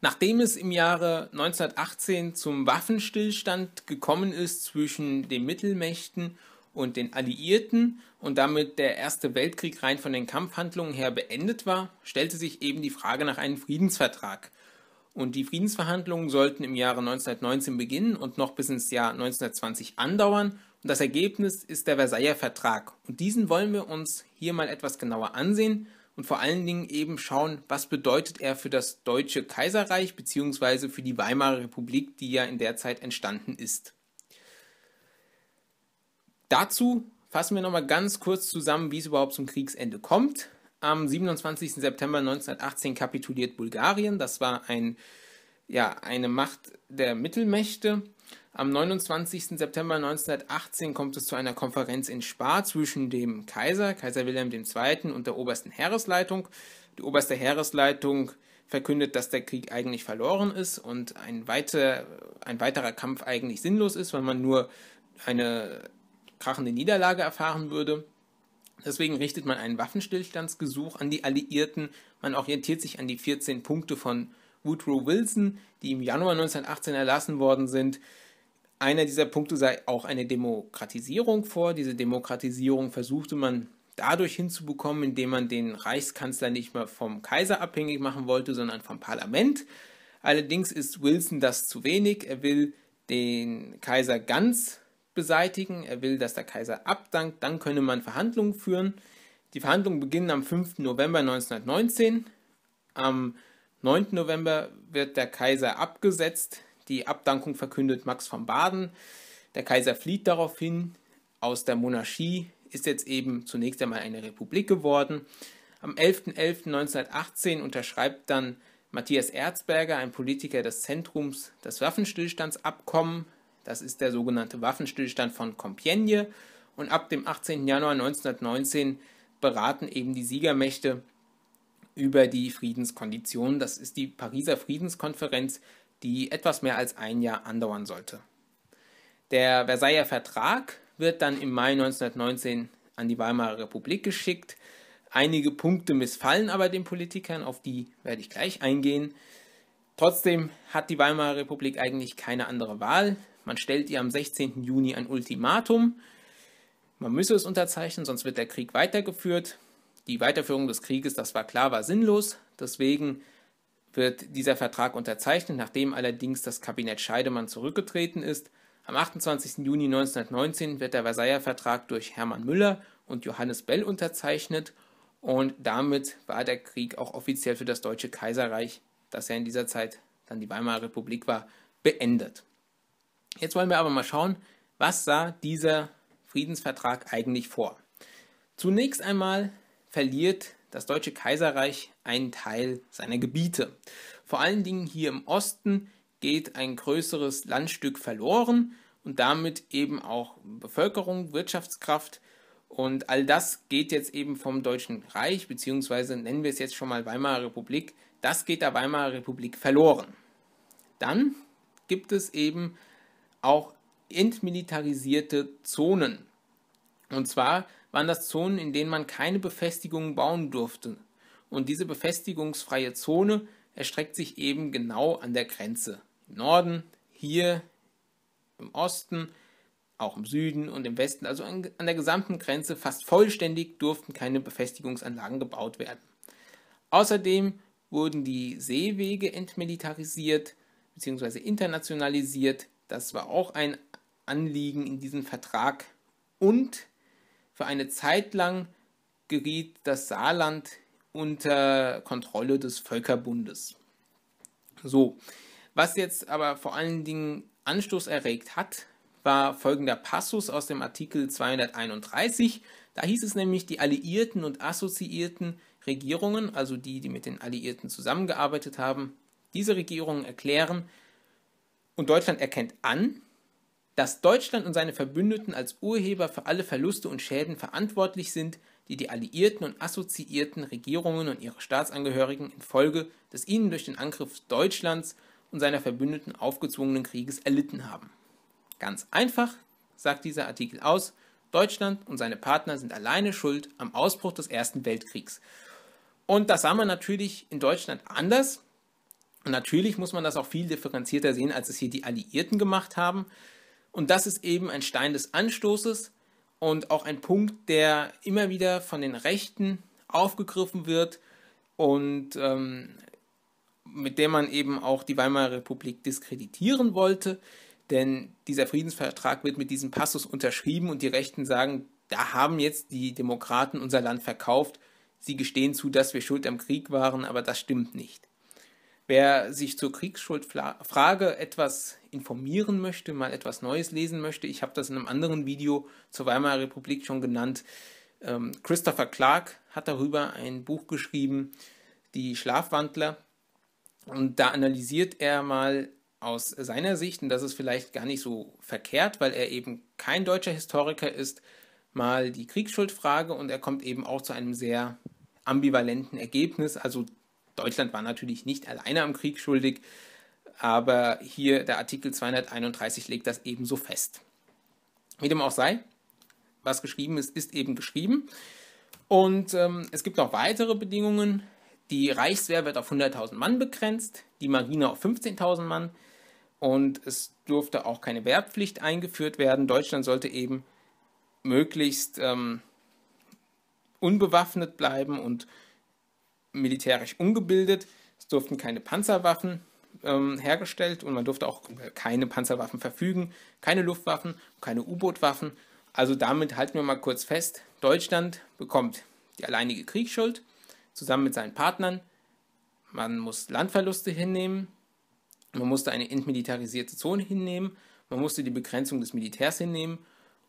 Nachdem es im Jahre 1918 zum Waffenstillstand gekommen ist zwischen den Mittelmächten und den Alliierten und damit der Erste Weltkrieg rein von den Kampfhandlungen her beendet war, stellte sich eben die Frage nach einem Friedensvertrag. Und die Friedensverhandlungen sollten im Jahre 1919 beginnen und noch bis ins Jahr 1920 andauern. Und das Ergebnis ist der Versailler Vertrag. Und diesen wollen wir uns hier mal etwas genauer ansehen und vor allen Dingen eben schauen, was bedeutet er für das Deutsche Kaiserreich beziehungsweise für die Weimarer Republik, die ja in der Zeit entstanden ist. Dazu fassen wir nochmal ganz kurz zusammen, wie es überhaupt zum Kriegsende kommt. Am 27. September 1918 kapituliert Bulgarien. Das war ein äh, ja, eine Macht der Mittelmächte. Am 29. September 1918 kommt es zu einer Konferenz in Spa zwischen dem Kaiser, Kaiser Wilhelm II. und der obersten Heeresleitung. Die oberste Heeresleitung verkündet, dass der Krieg eigentlich verloren ist und ein, weiter, ein weiterer Kampf eigentlich sinnlos ist, weil man nur eine krachende Niederlage erfahren würde. Deswegen richtet man einen Waffenstillstandsgesuch an die Alliierten. Man orientiert sich an die 14 Punkte von Woodrow Wilson, die im Januar 1918 erlassen worden sind. Einer dieser Punkte sei auch eine Demokratisierung vor. Diese Demokratisierung versuchte man dadurch hinzubekommen, indem man den Reichskanzler nicht mehr vom Kaiser abhängig machen wollte, sondern vom Parlament. Allerdings ist Wilson das zu wenig. Er will den Kaiser ganz beseitigen. Er will, dass der Kaiser abdankt. Dann könne man Verhandlungen führen. Die Verhandlungen beginnen am 5. November 1919. Am 9. November wird der Kaiser abgesetzt. Die Abdankung verkündet Max von Baden. Der Kaiser flieht daraufhin aus der Monarchie, ist jetzt eben zunächst einmal eine Republik geworden. Am 11.11.1918 unterschreibt dann Matthias Erzberger, ein Politiker des Zentrums, das Waffenstillstandsabkommen. Das ist der sogenannte Waffenstillstand von Compiègne. Und ab dem 18. Januar 1919 beraten eben die Siegermächte über die Friedenskonditionen. Das ist die Pariser Friedenskonferenz, die etwas mehr als ein Jahr andauern sollte. Der Versailler Vertrag wird dann im Mai 1919 an die Weimarer Republik geschickt. Einige Punkte missfallen aber den Politikern, auf die werde ich gleich eingehen. Trotzdem hat die Weimarer Republik eigentlich keine andere Wahl. Man stellt ihr am 16. Juni ein Ultimatum. Man müsse es unterzeichnen, sonst wird der Krieg weitergeführt die Weiterführung des Krieges, das war klar, war sinnlos. Deswegen wird dieser Vertrag unterzeichnet, nachdem allerdings das Kabinett Scheidemann zurückgetreten ist. Am 28. Juni 1919 wird der Versailler Vertrag durch Hermann Müller und Johannes Bell unterzeichnet und damit war der Krieg auch offiziell für das Deutsche Kaiserreich, das ja in dieser Zeit dann die Weimarer Republik war, beendet. Jetzt wollen wir aber mal schauen, was sah dieser Friedensvertrag eigentlich vor. Zunächst einmal verliert das Deutsche Kaiserreich einen Teil seiner Gebiete. Vor allen Dingen hier im Osten geht ein größeres Landstück verloren und damit eben auch Bevölkerung, Wirtschaftskraft und all das geht jetzt eben vom Deutschen Reich, beziehungsweise nennen wir es jetzt schon mal Weimarer Republik, das geht der Weimarer Republik verloren. Dann gibt es eben auch entmilitarisierte Zonen. Und zwar waren das Zonen, in denen man keine Befestigungen bauen durfte. Und diese befestigungsfreie Zone erstreckt sich eben genau an der Grenze. Im Norden, hier, im Osten, auch im Süden und im Westen, also an, an der gesamten Grenze fast vollständig durften keine Befestigungsanlagen gebaut werden. Außerdem wurden die Seewege entmilitarisiert bzw. internationalisiert. Das war auch ein Anliegen in diesem Vertrag. Und für eine Zeit lang geriet das Saarland unter Kontrolle des Völkerbundes. So, was jetzt aber vor allen Dingen Anstoß erregt hat, war folgender Passus aus dem Artikel 231. Da hieß es nämlich, die alliierten und assoziierten Regierungen, also die, die mit den Alliierten zusammengearbeitet haben, diese Regierungen erklären und Deutschland erkennt an, dass Deutschland und seine Verbündeten als Urheber für alle Verluste und Schäden verantwortlich sind, die die alliierten und assoziierten Regierungen und ihre Staatsangehörigen infolge des ihnen durch den Angriff Deutschlands und seiner Verbündeten aufgezwungenen Krieges erlitten haben. Ganz einfach, sagt dieser Artikel aus, Deutschland und seine Partner sind alleine schuld am Ausbruch des Ersten Weltkriegs. Und das sah man natürlich in Deutschland anders. Und natürlich muss man das auch viel differenzierter sehen, als es hier die Alliierten gemacht haben. Und das ist eben ein Stein des Anstoßes und auch ein Punkt, der immer wieder von den Rechten aufgegriffen wird und ähm, mit dem man eben auch die Weimarer Republik diskreditieren wollte. Denn dieser Friedensvertrag wird mit diesem Passus unterschrieben und die Rechten sagen, da haben jetzt die Demokraten unser Land verkauft. Sie gestehen zu, dass wir schuld am Krieg waren, aber das stimmt nicht. Wer sich zur Kriegsschuldfrage etwas informieren möchte, mal etwas Neues lesen möchte, ich habe das in einem anderen Video zur Weimarer Republik schon genannt. Ähm, Christopher Clark hat darüber ein Buch geschrieben, Die Schlafwandler. Und da analysiert er mal aus seiner Sicht, und das ist vielleicht gar nicht so verkehrt, weil er eben kein deutscher Historiker ist, mal die Kriegsschuldfrage und er kommt eben auch zu einem sehr ambivalenten Ergebnis. Also Deutschland war natürlich nicht alleine am Krieg schuldig, aber hier der Artikel 231 legt das ebenso fest. Wie dem auch sei, was geschrieben ist, ist eben geschrieben. Und ähm, es gibt noch weitere Bedingungen. Die Reichswehr wird auf 100.000 Mann begrenzt, die Marine auf 15.000 Mann und es durfte auch keine Wehrpflicht eingeführt werden. Deutschland sollte eben möglichst ähm, unbewaffnet bleiben und militärisch ungebildet. Es durften keine Panzerwaffen ähm, hergestellt und man durfte auch keine Panzerwaffen verfügen, keine Luftwaffen, keine U-Boot-Waffen. Also damit halten wir mal kurz fest, Deutschland bekommt die alleinige Kriegsschuld zusammen mit seinen Partnern. Man muss Landverluste hinnehmen, man musste eine entmilitarisierte Zone hinnehmen, man musste die Begrenzung des Militärs hinnehmen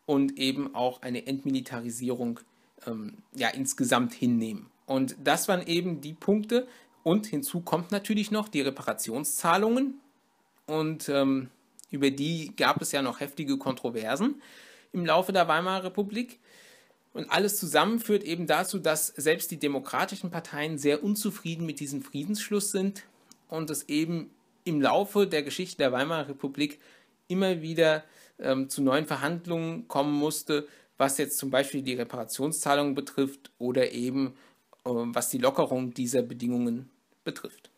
und eben auch eine Entmilitarisierung ähm, ja, insgesamt hinnehmen. Und das waren eben die Punkte. Und hinzu kommt natürlich noch die Reparationszahlungen. Und ähm, über die gab es ja noch heftige Kontroversen im Laufe der Weimarer Republik. Und alles zusammen führt eben dazu, dass selbst die demokratischen Parteien sehr unzufrieden mit diesem Friedensschluss sind und es eben im Laufe der Geschichte der Weimarer Republik immer wieder ähm, zu neuen Verhandlungen kommen musste, was jetzt zum Beispiel die Reparationszahlungen betrifft oder eben äh, was die Lockerung dieser Bedingungen betrifft.